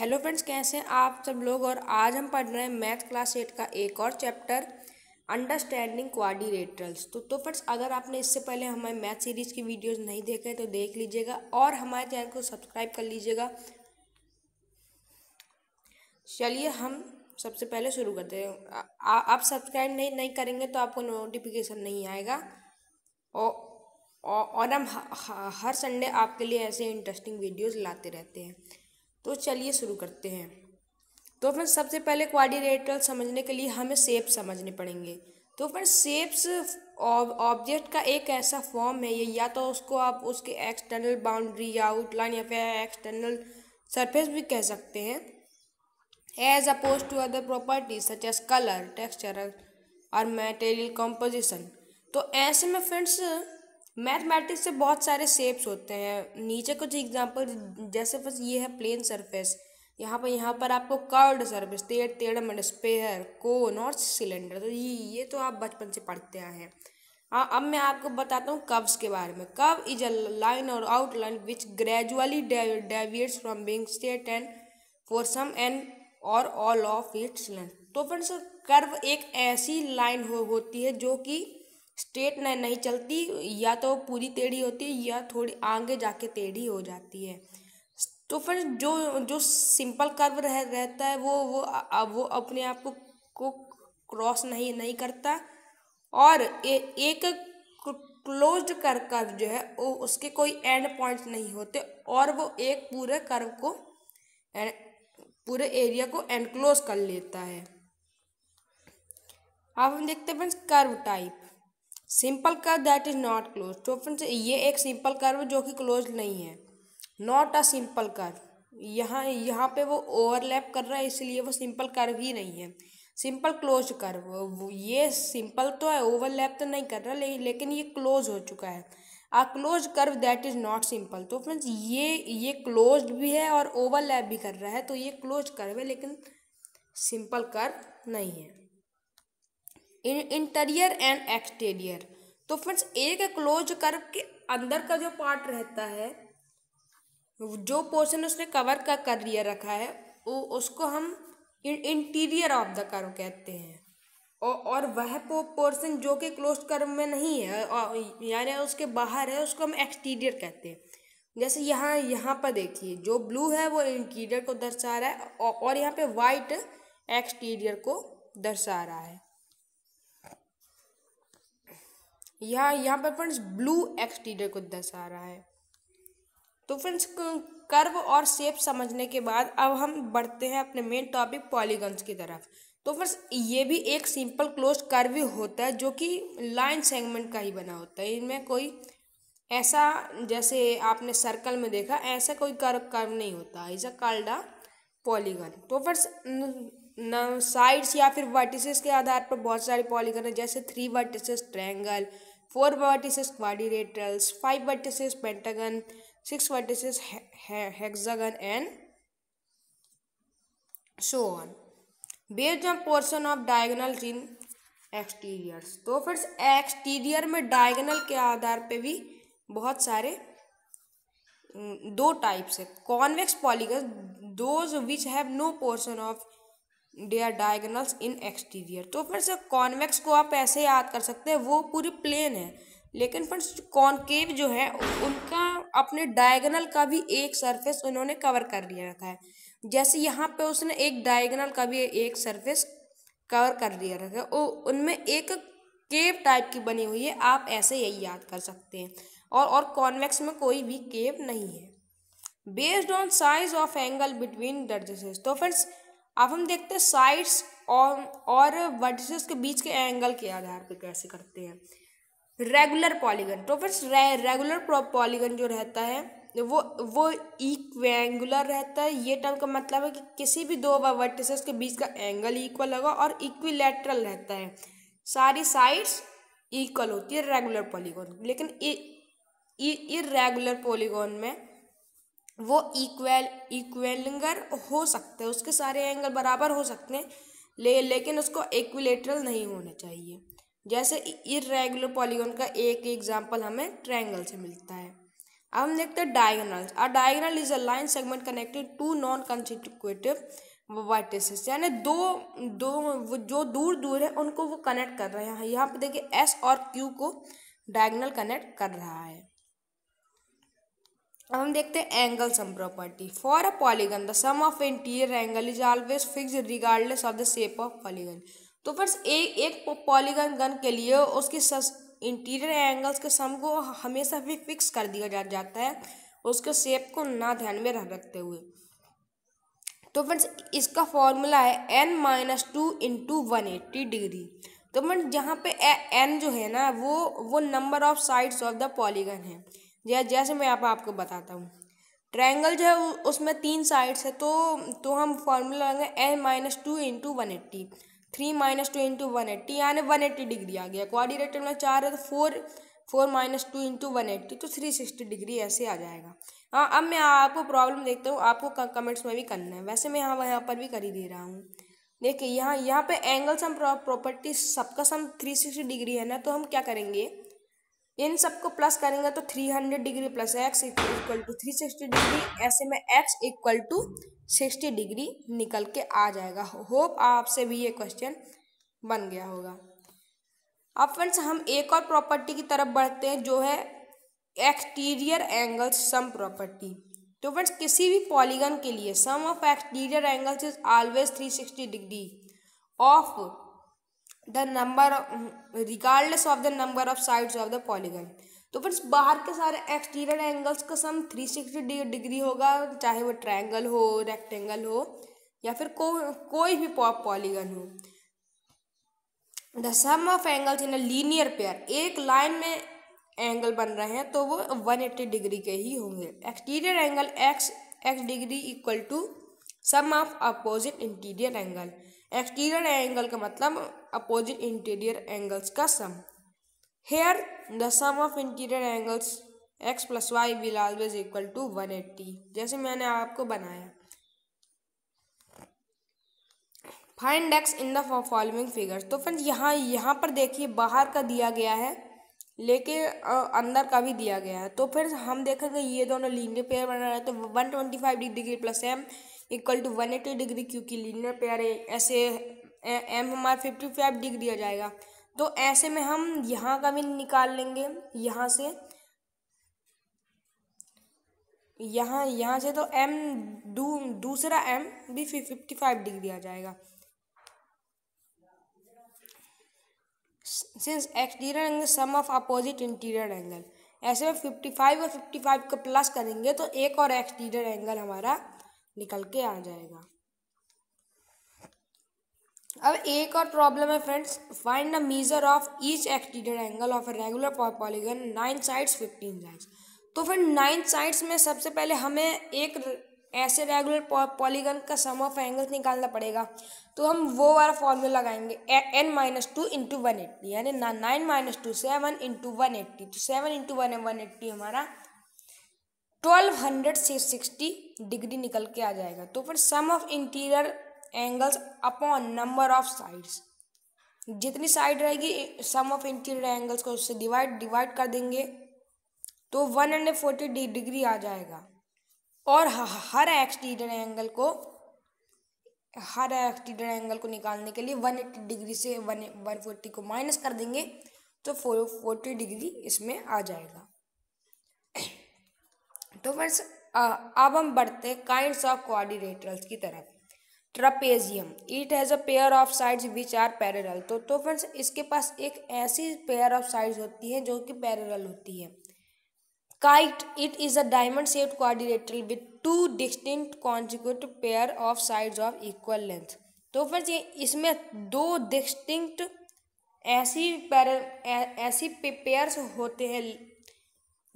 hello friends कैसे हैं आप सब लोग और आज हम पढ़ रहे हैं मैथ क्लास एट का एक और चैप्टर अंडरस्टैंडिंग क्वाडिलेटरल्स तो तो फ्रेंड्स अगर आपने इससे पहले हमारे मैथ सीरीज़ की वीडियोस नहीं देखे तो देख लीजिएगा और हमारे चैनल को सब्सक्राइब कर लीजिएगा चलिए हम सबसे पहले शुरू करते हैं आप सब्सक्राइब नहीं नहीं करेंगे तो आपको नोटिफिकेशन नहीं आएगा और और हम हर संडे आपके लिए ऐसे इंटरेस्टिंग वीडियोज़ लाते रहते हैं तो चलिए शुरू करते हैं तो फ्रेंड्स सबसे पहले क्वाड्रिलेटरल समझने के लिए हमें सेप समझने पड़ेंगे तो फ्रेंड्स सेप्स ऑब्जेक्ट का एक ऐसा फॉर्म है ये या तो उसको आप उसके एक्सटर्नल बाउंड्री या आउटलाइन या फिर एक्सटर्नल सरफेस भी कह सकते हैं as opposed to other properties such as colour texture और मटेरियल कॉम्पोजिशन तो ऐसे में फ्रेंड्स मैथमेटिक्स से बहुत सारे शेप्स होते हैं नीचे कुछ एग्जांपल जैसे बस ये है प्लेन सरफेस यहाँ पर यहाँ पर आपको कर्ड सर्विस तेड़ तेड़ स्पेयर कोन और सिलेंडर तो ये ये तो आप बचपन से पढ़ते आए हैं हाँ, अब मैं आपको बताता हूँ कब्स के बारे में curve is a line or outline which gradually deviates from being straight and for some and or all of its length तो फ्रेंड्स कर्व एक ऐसी लाइन हो, होती है जो कि स्ट्रेट नहीं, नहीं चलती या तो पूरी टेढ़ी होती है या थोड़ी आगे जाके टेढ़ी हो जाती है तो फिर जो जो सिंपल कर्व रह रहता है वो वो वो अपने आप को, क्रॉस नहीं नहीं करता और ए, एक क्लोज कर कर्व जो है वो उसके कोई एंड पॉइंट नहीं होते और वो एक पूरे कर्व को पूरे एरिया को एनक्लोज कर लेता है अब हम देखते हैं friends curve type simple curve that is not closed तो फ्रेंड्स ये एक सिंपल कर्व जो कि क्लोज नहीं है नॉट अ सिंपल कर्व यहाँ यहाँ पे वो ओवरलैप कर रहा है इसलिए वो सिंपल कर्व ही नहीं है सिंपल क्लोज कर्व ये सिंपल तो है ओवरलैप तो नहीं कर रहा ले, लेकिन ये क्लोज हो चुका है a closed curve that is not simple तो फ्रेंड्स ये ये क्लोज भी है और ओवरलैप भी कर रहा है तो ये क्लोज कर्व है लेकिन सिंपल कर्व नहीं है इंटीरियर एंड एक्सटीरियर तो फ्रेंड्स एक क्लोज कर्व के अंदर का जो पार्ट रहता है जो पोर्शन उसने कवर का कर लिया रखा है वो उसको हम इंटीरियर ऑफ द कर्व कहते हैं और और वह पोर्शन जो कि क्लोज कर्व में नहीं है यानी उसके बाहर है उसको हम एक्सटीरियर कहते हैं जैसे यहाँ यहाँ पर देखिए जो ब्लू है वो इंटीरियर को दर्शा रहा है और यहाँ पे वाइट एक्सटीरियर को दर्शा रहा है यहाँ यहाँ पर फ्रेंड्स ब्लू एक्सटीरियर को दर्शा रहा है तो फ्रेंड्स कर्व और शेप समझने के बाद अब हम बढ़ते हैं अपने मेन टॉपिक पॉलीगन्स की तरफ तो फ्रेंड्स ये भी एक सिंपल क्लोज कर्व होता है जो कि लाइन सेगमेंट का ही बना होता है इनमें कोई ऐसा जैसे आपने सर्कल में देखा ऐसा कोई कर्व कर्व नहीं होता इज अ काल्डा पॉलीगन तो फ्रेंड्स साइड्स या फिर वर्टिसेस के आधार पर बहुत सारे पॉलीगन है जैसे three vertices triangle four vertices quadrilaterals five vertices pentagon six vertices hexagon and so on based on portion of diagonal in exteriors तो फिर एक्सटीरियर में डायगोनल के आधार पे भी बहुत सारे दो टाइप्स है convex polygon those which have no portion of their diagonals in exterior तो फ्रेंड्स कॉन्वेक्स को आप ऐसे याद कर सकते हैं वो पूरी प्लेन है लेकिन फ्रेंड्स कॉन्केव जो है उनका अपने डायगनल का भी एक सरफेस उन्होंने कवर कर लिया रखा है जैसे यहाँ पे उसने एक डायगनल का भी एक सरफेस कवर कर लिया रखा है उनमें एक केव टाइप की बनी हुई है आप ऐसे यही याद कर सकते हैं और और कॉन्वेक्स में कोई भी केव नहीं है based on size of angle between दर्जेस तो फ्रेंड्स अब हम देखते हैं साइड्स और और वर्टिसेस के बीच के एंगल के आधार पर कैसे करते हैं रेगुलर पॉलीगन तो फिर रे, रेगुलर पॉलीगन जो रहता है वो वो इक्वेंगुलर रहता है ये टर्म का मतलब है कि किसी भी दो वर्टिसेस के बीच का एंगल इक्वल होगा और इक्विलेटरल रहता है सारी साइड्स इक्वल होती है रेगुलर पॉलीगन लेकिन इ रेगुलर पॉलीगोन में वो इक्वल इक्वेलंगर हो सकते हैं उसके सारे एंगल बराबर हो सकते हैं ले लेकिन उसको इक्विलेटरल नहीं होना चाहिए जैसे इरेगुलर पॉलीगोन का एक एग्जांपल हमें ट्रायंगल से मिलता है अब हम देखते हैं डायगोनल्स और diagonal is a line segment connected to non consecutive vertices यानी दो दो वो जो दूर दूर है उनको वो कनेक्ट कर रहे हैं यहाँ पर देखिए एस और क्यू को डायगनल कनेक्ट कर रहा है अब हम देखते हैं angle sum property for a polygon the sum of interior angle is always fix regardless of the shape of polygon तो फ्रेंड्स एक एक पॉलीगन गन के लिए उसके इंटीरियर एंगल्स के सम को हमेशा भी फिक्स कर दिया जा जाता है उसके शेप को ना ध्यान में रखते हुए तो फ्रेंड्स इसका फॉर्मूला है N minus two into one eighty degree तो फ्रेंड्स जहाँ पे एन जो है ना वो वो number of sides of the polygon है जैसे जैसे मैं आप, आपको बताता हूँ ट्रायंगल जो है उसमें तीन साइड्स है तो तो हम फॉर्मूला लगाएंगे N minus two into one eighty three minus two into one eighty यानी वन एट्टी डिग्री आ गया कोऑर्डिनेटर में चार है तो four four minus two into one eighty तो थ्री सिक्सटी डिग्री ऐसे आ जाएगा हाँ अब मैं आपको प्रॉब्लम देखता हूँ आपको कमेंट्स में भी करना है वैसे मैं यहाँ यहाँ पर भी कर ही दे रहा हूँ देखिए यहाँ यहाँ पे एंगल सम प्रॉपर्टी सबका सम थ्री सिक्सटी डिग्री है ना तो हम क्या करेंगे इन सबको प्लस करेंगे तो 300 degree plus X equal to three degree ऐसे में X equal to sixty degree निकल के आ जाएगा होप आपसे भी ये क्वेश्चन बन गया होगा अब फ्रेंड्स हम एक और प्रॉपर्टी की तरफ बढ़ते हैं जो है एक्सटीरियर एंगल्स सम प्रॉपर्टी तो फ्रेंड्स किसी भी पॉलीगन के लिए sum of exterior angles is always 360 degree of the number regardless of the number of sides of the polygon तो फ्रेंड्स बाहर के सारे एक्सटीरियर एंगल्स का सम थ्री सिक्सटी डिग्री होगा चाहे वो ट्रायंगल हो रेक्टेंगल हो या फिर को, कोई भी पॉलीगन हो the sum of angles in linear pair एक लाइन में एंगल बन रहे हैं तो वो 180 डिग्री के ही होंगे exterior angle X X degree equal to sum of opposite interior angle exterior angle का मतलब अपोजिट इंटीरियर एंगल्स का sum here the sum of interior angles X plus Y will always equal to one eighty जैसे मैंने आपको बनाया find X in the following figures तो friends यहाँ यहाँ पर देखिए बाहर का दिया गया है लेके अंदर का भी दिया गया है तो फिर हम देखेंगे ये दोनों लीनियर पेयर बना रहे हैं तो one twenty five degree plus M equal to one eighty degree क्योंकि लीनियर पेयर है ऐसे एम हमारा फिफ्टी फाइव डिग्री आ जाएगा तो ऐसे में हम यहाँ का भी निकाल लेंगे यहाँ से यहाँ यहाँ से तो एम दू, दूसरा एम भी फिफ्टी फाइव डिग्री आ जाएगा since exterior angle sum of opposite interior angle ऐसे में फिफ्टी फाइव और फिफ्टी फाइव को प्लस करेंगे तो एक और एक्सटीरियर एंगल हमारा निकल के आ जाएगा अब एक और प्रॉब्लम है friends find the measure of each extended angle of a regular polygon nine sides fifteen sides तो फिर नाइन साइड्स में सबसे पहले हमें एक ऐसे रेगुलर पॉलीगन का सम ऑफ एंगल्स निकालना पड़ेगा तो हम वो वाला फॉर्मूला लगाएंगे N minus two into one eighty यानी nine minus two seven into one eighty तो seven into one one eighty हमारा ट्वेल्व हंड्रेड से सिक्सटी डिग्री निकल के आ जाएगा तो फिर sum of interior angles upon number of sides जितनी साइड रहेगी सम ऑफ इंटीरियर एंगल्स को उससे डिवाइड डिवाइड कर देंगे तो वन हंड्रेड फोर्टी डिग्री आ जाएगा और हर एक्सटीरियर एंगल को हर एक्सटीरियर एंगल को निकालने के लिए वन एट्टी डिग्री से वन वन फोर्टी को माइनस कर देंगे तो फोर फोर्टी डिग्री इसमें आ जाएगा तो फ्रेंड्स अब हम बढ़ते काइंड्स ऑफ कोऑर्डिनेटरल्स की तरफ trapezium it has a pair of sides which are parallel तो तो फ्रेंड्स इसके पास एक ऐसी पेयर ऑफ साइड्स होती है जो कि पैरेलल होती है kite it is a diamond shaped quadrilateral with two distinct consecutive pair of sides of equal length तो फ्रेंड्स ये इसमें दो डिस्टिंक्ट ऐसी पैर ऐसी पेयर्स होते हैं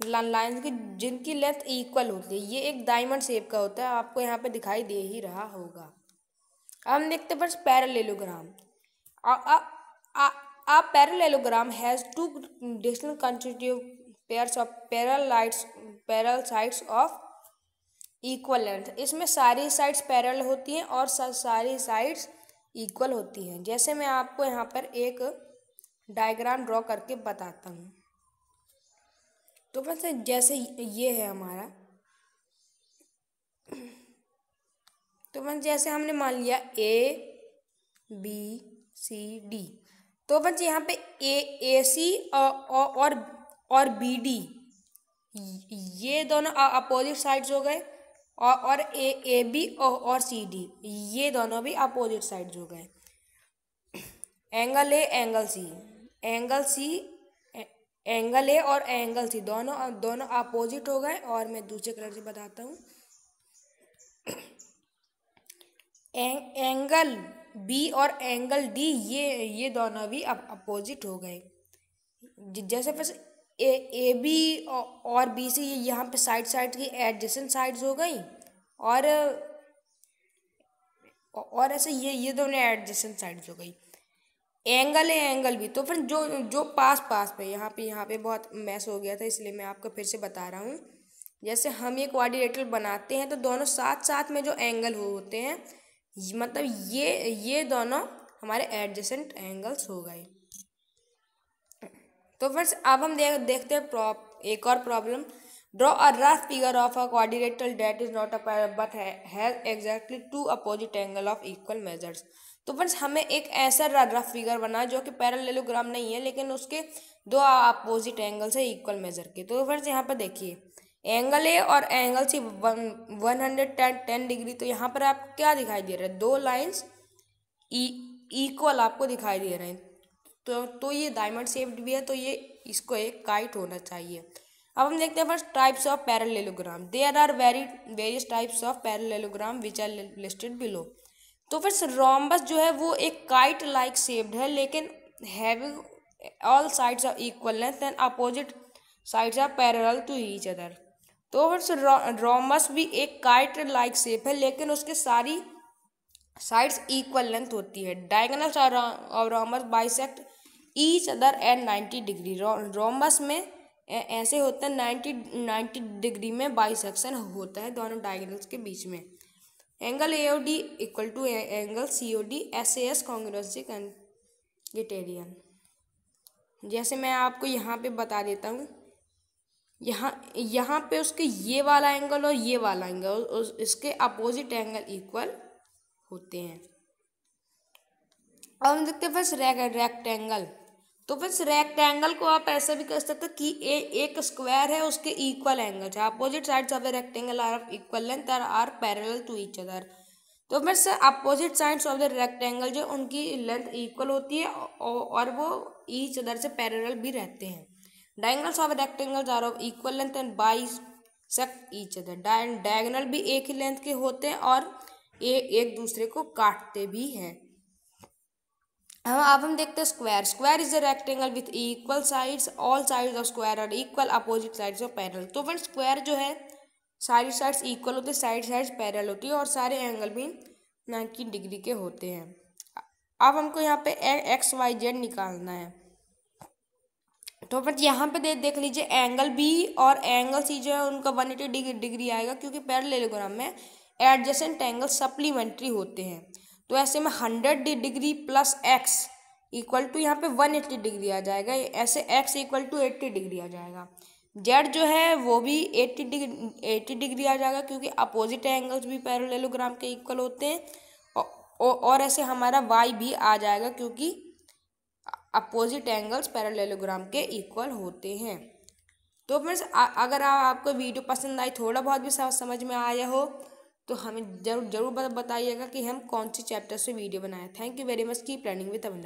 लाइन की जिनकी लेंथ इक्वल होती है ये एक डायमंड शेप का होता है आपको यहाँ पे दिखाई दे ही रहा होगा अब देखते बस parallelogram a parallelogram has two distinct consecutive pairs of parallel lights parallel sides of equal length इसमें सारी साइड्स पैरल होती हैं और सारी साइड्स इक्वल होती हैं जैसे मैं आपको यहाँ पर एक डायग्राम ड्रॉ करके बताता हूँ तो फ्रेंड्स जैसे ये है हमारा तो फ्रेंड्स जैसे हमने मान लिया ए बी सी डी तो फ्रेंड्स यहाँ पे ए ए सी और और बी डी ये दोनों अपोजिट साइड्स हो गए और और ए ए बी और सी डी ये दोनों भी अपोजिट साइड्स हो गए angle A angle C angle C angle A और एंगल सी दोनों दोनों अपोजिट हो गए और मैं दूसरे कलर से बताता हूँ एंगल बी और एंगल डी ये ये दोनों भी अब अपोजिट हो गए जैसे फिर ए ए बी और बी सी ये यहाँ पे साइड साइड की एडजेसेंट साइड्स हो गई और और ऐसे ये ये दोनों एडजेसेंट साइड्स हो गई एंगल है एंगल भी तो फ्रेंड जो जो पास पास पे यहाँ पे यहाँ पे बहुत मैस हो गया था इसलिए मैं आपको फिर से बता रहा हूँ जैसे हम ये क्वाड्रिलेटरल बनाते हैं तो दोनों साथ साथ में जो एंगल हो होते हैं मतलब ये ये दोनों हमारे एडजेसेंट एंगल्स हो गए तो फ्रेंड्स अब हम देख देखते हैं प्रॉप एक और problem draw a rough figure of a quadrilateral that is not a but has exactly two opposite angle of equal measures तो फ्रेंड्स हमें एक ऐसा रफ फिगर बना जो कि पैरालेलोग्राम नहीं है लेकिन उसके दो अपोजिट एंगल से इक्वल मेजर के तो फ्रेंड्स यहाँ पर देखिए एंगल ए और angle C one one hundred ten ten degree तो यहाँ पर आपको क्या दिखाई दे रहा है दो लाइन्स इक्वल e, आपको दिखाई दे रहे हैं तो तो ये डायमंड शेप्ड भी है तो ये इसको एक काइट होना चाहिए अब हम देखते हैं first types of parallelogram there are very various types of parallelogram which are listed below तो फिर रोम्बस जो है वो एक काइट लाइक शेप्ड है लेकिन having all sides are equal length and opposite sides are parallel to each other तो फिर रोम्बस भी एक काइट लाइक शेप है लेकिन उसके सारी साइड्स इक्वल लेंथ होती है डायगनल्स और rhombus bisect each other and ninety degree rhombus में ऐसे होते हैं नाइन्टी नाइन्टी डिग्री में बाइसेक्शन होता है दोनों डायगनल्स के बीच में angle A O D equal to angle C O D S A S congruence criterion जैसे मैं आपको यहाँ पे बता देता हूँ यहाँ यहाँ पे उसके ये वाला एंगल और ये वाला एंगल इसके अपोजिट एंगल इक्वल होते हैं अब हम देखते हैं फर्स्ट रेक्ट एंगल तो फिर रेक्टेंगल को आप ऐसे भी कर सकते कि ए एक स्क्वायर है उसके equal angle opposite sides of a rectangle are of equal length are are parallel to each other तो फिर से opposite sides of the rectangle जो उनकी लेंथ इक्वल होती है और वो ईच अदर से पैरेलल भी रहते हैं diagonals of rectangles are of equal length and by each other diagonal भी एक ही लेंथ के होते हैं और ए एक दूसरे को काटते भी हैं हम अब हम देखते हैं square square is a rectangle with equal sides all sides of square और equal opposite sides of parallel तो फ्रेंड स्क्वायर जो है सारी साइड्स इक्वल होती है साइड साइड्स पैरल होती है और सारे एंगल भी नाइन्टी डिग्री के होते हैं अब हमको यहाँ पे एक्स वाई जेड निकालना है तो फ्रेंड यहाँ पे दे, देख लीजिए एंगल बी और एंगल सी जो है उनका वन एटी डिग्री डिग्री आएगा क्योंकि पैरेललोग्राम में एडजेसेंट एंगल सप्लीमेंट्री होते हैं तो ऐसे में hundred degree plus X equal to यहाँ पे वन एट्टी डिग्री आ जाएगा ऐसे x equal to eighty degree आ जाएगा जेड जो है वो भी एट्टी डिग्री एट्टी डिग्री आ जाएगा क्योंकि अपोजिट एंगल्स भी पैरोलेलोग्राम के इक्वल होते हैं औ, औ, और ऐसे हमारा वाई भी आ जाएगा क्योंकि अपोजिट एंगल्स पैरोलेलोग्राम के इक्वल होते हैं तो फ्रेंड्स अगर आ, आपको वीडियो पसंद आई थोड़ा बहुत भी समझ में आया हो तो हमें जरूर जरूर बताइएगा कि हम कौन सी चैप्टर से वीडियो बनाए थैंक यू वेरी मच की प्लानिंग विद अविंदा